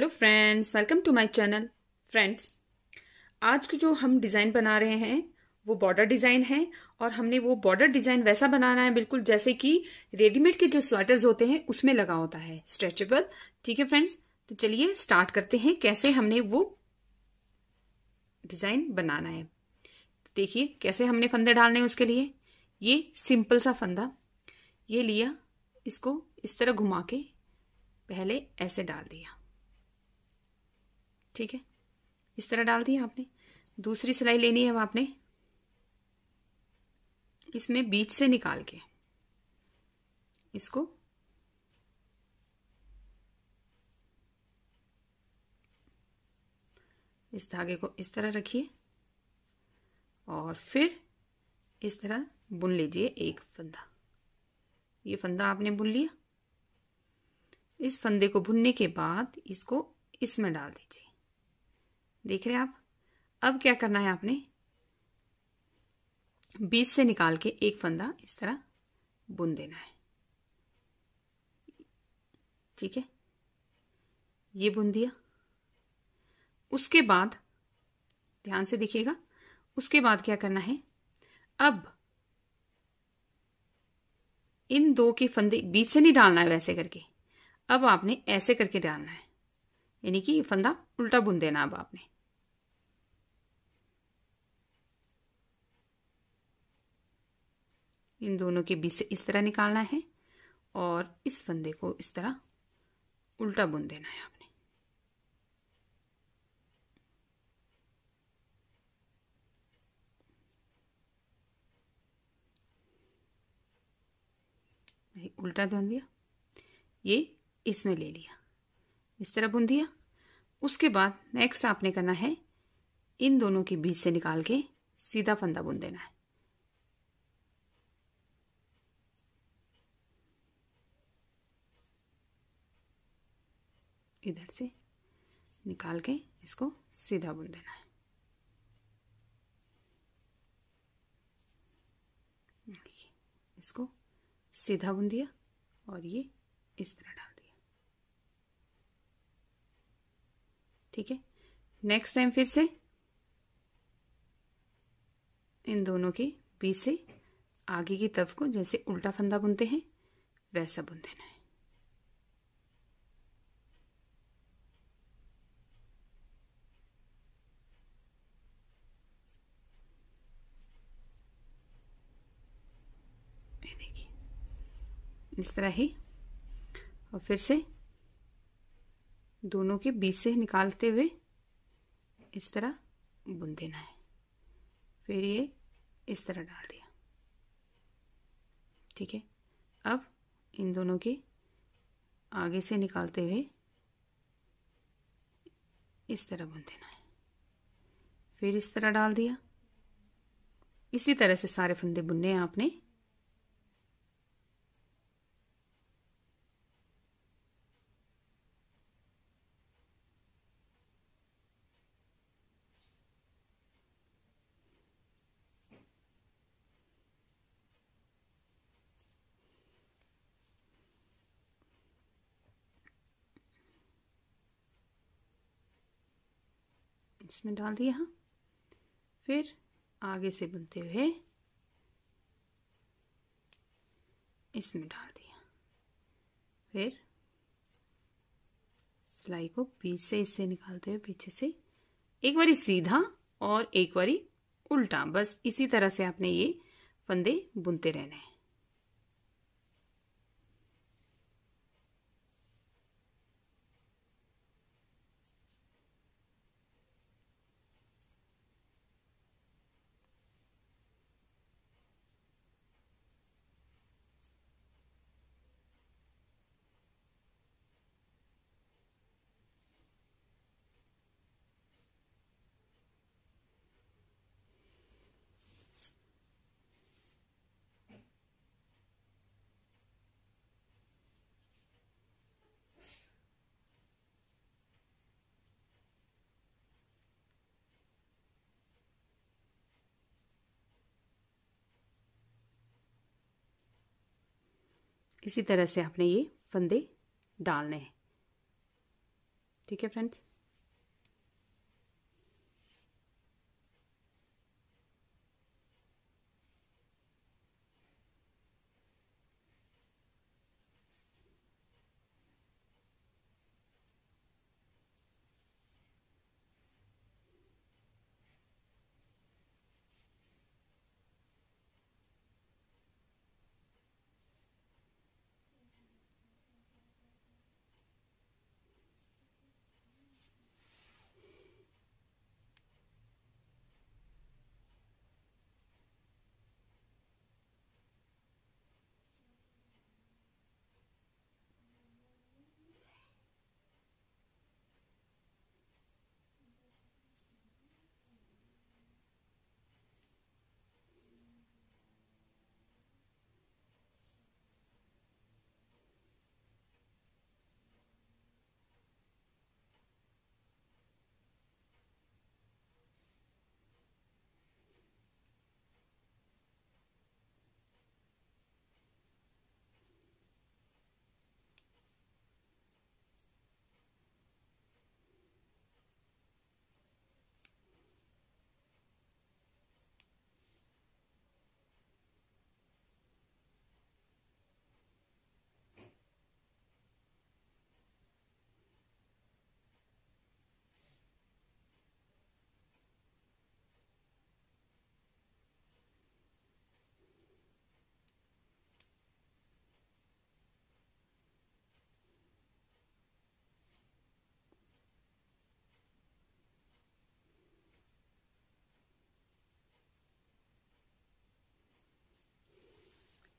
Hello friends welcome to my channel friends आज को जो हम डिज़ाइन बना रहे हैं वो बॉर्डर डिज़ाइन है और हमने वो बॉर्डर डिज़ाइन वैसा बनाना है बिल्कुल जैसे कि रेडीमेड के जो स्वेटर्स होते हैं उसमें लगा होता है स्ट्रेचेबल ठीक है फ्रेंड्स तो चलिए स्टार्ट करते हैं कैसे हमने वो डिज़ाइन बनाना है तो देखिए कैसे हमने फंदे डालने हैं उसके लिए ये सिंपल सा फंदा ये लिया इसको इस तरह घुमा के पहले ऐसे डाल दिया ठीक है इस तरह डाल दिया आपने दूसरी सिलाई लेनी है अब आपने इसमें बीच से निकाल के इसको इस धागे को इस तरह रखिए और फिर इस तरह बुन लीजिए एक फंदा ये फंदा आपने बुन लिया इस फंदे को भुनने के बाद इसको इसमें डाल दीजिए देख रहे हैं आप अब क्या करना है आपने बीस से निकाल के एक फंदा इस तरह बुन देना है ठीक है ये बुन दिया उसके बाद ध्यान से देखिएगा उसके बाद क्या करना है अब इन दो के फंदे बीच से नहीं डालना है वैसे करके अब आपने ऐसे करके डालना है यानी कि ये फंदा उल्टा बुन देना अब आपने इन दोनों के बीच से इस तरह निकालना है और इस फंदे को इस तरह उल्टा बुन देना है आपने उल्टा बन दिया ये इसमें ले लिया इस तरह बुन दिया उसके बाद नेक्स्ट आपने करना है इन दोनों के बीच से निकाल के सीधा फंदा बुन देना है इधर से निकाल के इसको सीधा बुन देना है इसको सीधा बुन दिया और ये इस तरह डाल ठीक है नेक्स्ट टाइम फिर से इन दोनों के बीच से आगे की तरफ को जैसे उल्टा फंदा बुनते हैं वैसा बुन देना है इस तरह ही और फिर से दोनों के बीच से निकालते हुए इस तरह बुन देना है फिर ये इस तरह डाल दिया ठीक है अब इन दोनों के आगे से निकालते हुए इस तरह बुन देना है फिर इस तरह डाल दिया इसी तरह से सारे फंदे बुनने हैं आपने इसमें डाल दिया हाँ। फिर आगे से बुनते हुए इसमें डाल दिया फिर सिलाई को बीच से इससे निकालते हुए पीछे से एक बारी सीधा और एक बारी उल्टा बस इसी तरह से आपने ये फंदे बुनते रहने हैं इसी तरह से आपने ये फंदे डालने हैं ठीक है फ्रेंड्स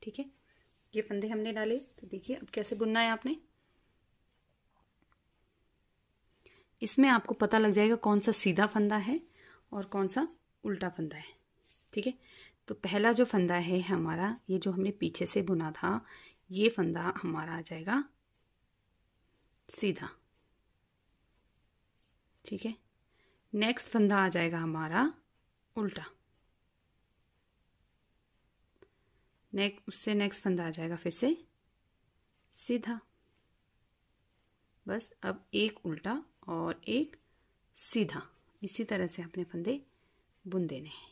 ठीक है ये फंदे हमने डाले तो देखिए अब कैसे बुनना है आपने इसमें आपको पता लग जाएगा कौन सा सीधा फंदा है और कौन सा उल्टा फंदा है ठीक है तो पहला जो फंदा है हमारा ये जो हमने पीछे से बुना था ये फंदा हमारा आ जाएगा सीधा ठीक है नेक्स्ट फंदा आ जाएगा हमारा उल्टा नेक्स्ट उससे नेक्स्ट फंदा आ जाएगा फिर से सीधा बस अब एक उल्टा और एक सीधा इसी तरह से अपने फंदे बुन देने हैं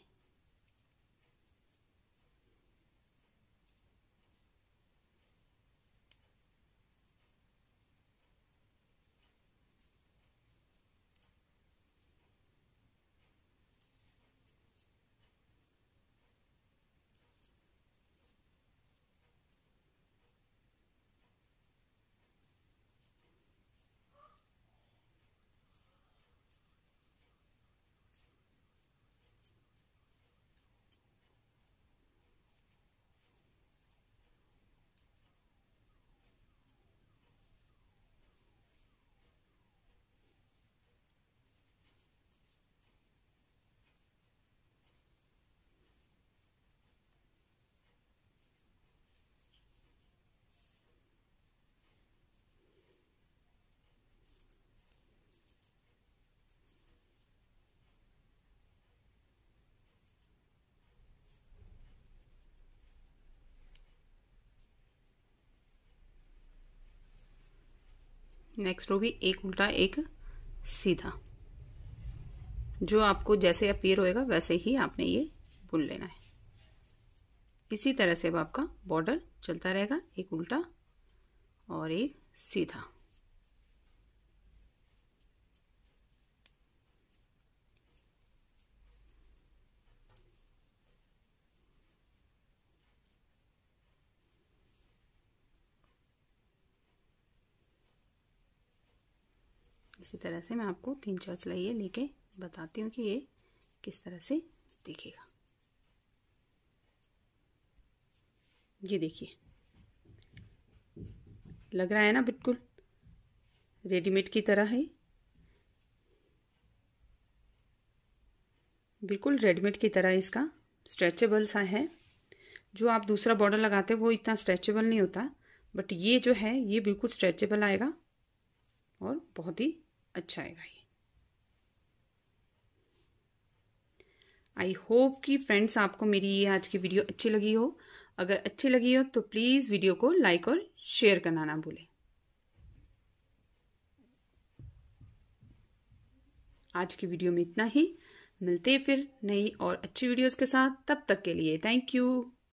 नेक्स्ट रो भी एक उल्टा एक सीधा जो आपको जैसे अपीयर होएगा वैसे ही आपने ये बुन लेना है इसी तरह से अब आपका बॉर्डर चलता रहेगा एक उल्टा और एक सीधा इसी तरह से मैं आपको तीन चार सिलाइयाँ लेके बताती हूँ कि ये किस तरह से दिखेगा ये देखिए लग रहा है ना बिल्कुल रेडीमेड की तरह है बिल्कुल रेडीमेड की तरह इसका स्ट्रेचेबल सा है जो आप दूसरा बॉर्डर लगाते हैं वो इतना स्ट्रेचेबल नहीं होता बट ये जो है ये बिल्कुल स्ट्रेचेबल आएगा और बहुत ही अच्छा आएगा ये आई होप कि फ्रेंड्स आपको मेरी ये आज की वीडियो अच्छी लगी हो अगर अच्छी लगी हो तो प्लीज़ वीडियो को लाइक और शेयर करना ना भूलें आज की वीडियो में इतना ही मिलते हैं फिर नई और अच्छी वीडियोस के साथ तब तक के लिए थैंक यू